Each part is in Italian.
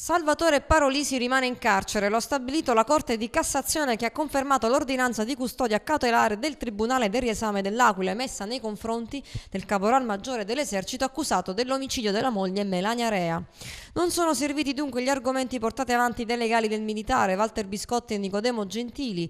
Salvatore Parolisi rimane in carcere, lo ha stabilito la Corte di Cassazione che ha confermato l'ordinanza di custodia cautelare del Tribunale del Riesame dell'Aquila emessa nei confronti del caporal maggiore dell'esercito accusato dell'omicidio della moglie Melania Rea. Non sono serviti dunque gli argomenti portati avanti dai legali del militare Walter Biscotti e Nicodemo Gentili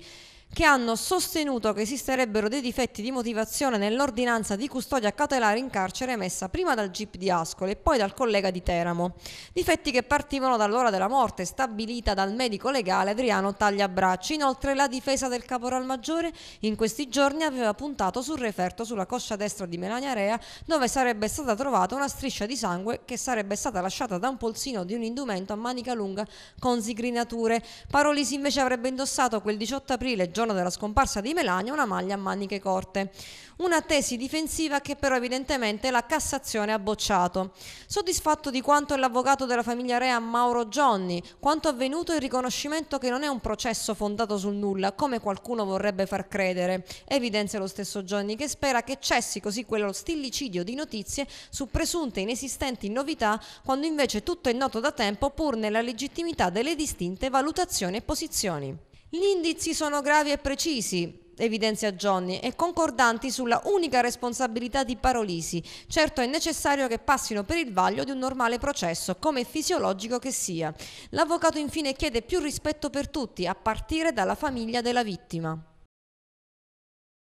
che hanno sostenuto che esisterebbero dei difetti di motivazione nell'ordinanza di custodia cautelare in carcere emessa prima dal GIP di Ascoli e poi dal collega di Teramo. Difetti che partivano dall'ora della morte stabilita dal medico legale Adriano Tagliabracci. Inoltre la difesa del caporal maggiore in questi giorni aveva puntato sul referto sulla coscia destra di Melania Rea dove sarebbe stata trovata una striscia di sangue che sarebbe stata lasciata da un polsino di un indumento a manica lunga con zigrinature. Parolisi invece avrebbe indossato quel 18 aprile giorno della scomparsa di Melania, una maglia a maniche corte. Una tesi difensiva che però evidentemente la Cassazione ha bocciato. Soddisfatto di quanto l'avvocato della famiglia Rea Mauro Gianni, quanto avvenuto il riconoscimento che non è un processo fondato sul nulla, come qualcuno vorrebbe far credere. Evidenzia lo stesso Gianni che spera che cessi così quello stillicidio di notizie su presunte inesistenti novità, quando invece tutto è noto da tempo pur nella legittimità delle distinte valutazioni e posizioni. Gli indizi sono gravi e precisi, evidenzia Johnny, e concordanti sulla unica responsabilità di Parolisi. Certo è necessario che passino per il vaglio di un normale processo, come fisiologico che sia. L'avvocato infine chiede più rispetto per tutti, a partire dalla famiglia della vittima.